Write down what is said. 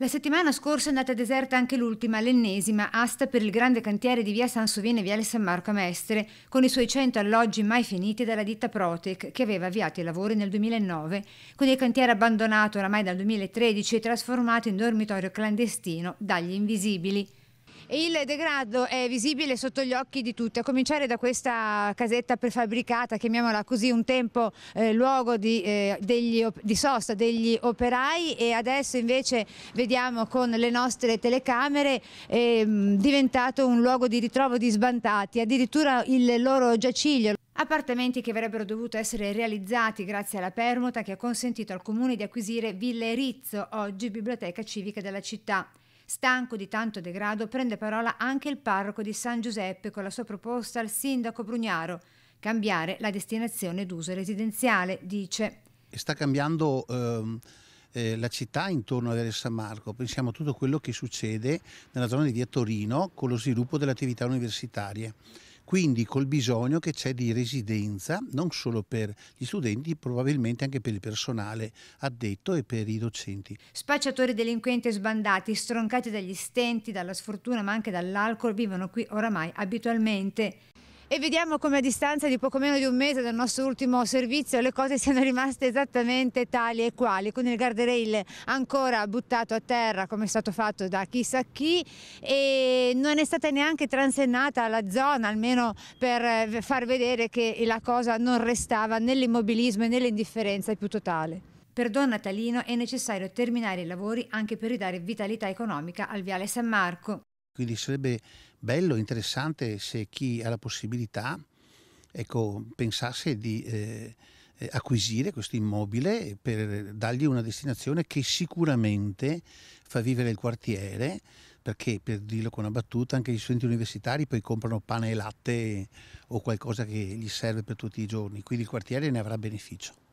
La settimana scorsa è andata deserta anche l'ultima, l'ennesima, asta per il grande cantiere di via Sansovine e viale San Marco a Mestre, con i suoi 100 alloggi mai finiti dalla ditta Protec, che aveva avviato i lavori nel 2009, con il cantiere abbandonato oramai dal 2013 e trasformato in dormitorio clandestino dagli invisibili il degrado è visibile sotto gli occhi di tutti, a cominciare da questa casetta prefabbricata, chiamiamola così, un tempo eh, luogo di, eh, degli, di sosta degli operai e adesso invece vediamo con le nostre telecamere eh, diventato un luogo di ritrovo di sbandati, addirittura il loro giaciglio. Appartamenti che avrebbero dovuto essere realizzati grazie alla permuta che ha consentito al comune di acquisire Villa Rizzo, oggi biblioteca civica della città. Stanco di tanto degrado, prende parola anche il parroco di San Giuseppe con la sua proposta al sindaco Brugnaro, cambiare la destinazione d'uso residenziale, dice. Sta cambiando ehm, eh, la città intorno a Area San Marco, pensiamo a tutto quello che succede nella zona di via Torino con lo sviluppo delle attività universitarie quindi col bisogno che c'è di residenza non solo per gli studenti, probabilmente anche per il personale addetto e per i docenti. Spacciatori delinquenti e sbandati, stroncati dagli stenti, dalla sfortuna ma anche dall'alcol, vivono qui oramai abitualmente e vediamo come a distanza di poco meno di un mese dal nostro ultimo servizio le cose siano rimaste esattamente tali e quali, con il guardrail ancora buttato a terra come è stato fatto da chissà chi e non è stata neanche transennata la zona, almeno per eh, far vedere che la cosa non restava nell'immobilismo e nell'indifferenza più totale. Per Don Natalino è necessario terminare i lavori anche per ridare vitalità economica al Viale San Marco. Quindi sarebbe bello, interessante se chi ha la possibilità ecco, pensasse di eh, eh, acquisire questo immobile per dargli una destinazione che sicuramente fa vivere il quartiere, perché per dirlo con una battuta anche gli studenti universitari poi comprano pane e latte o qualcosa che gli serve per tutti i giorni, quindi il quartiere ne avrà beneficio.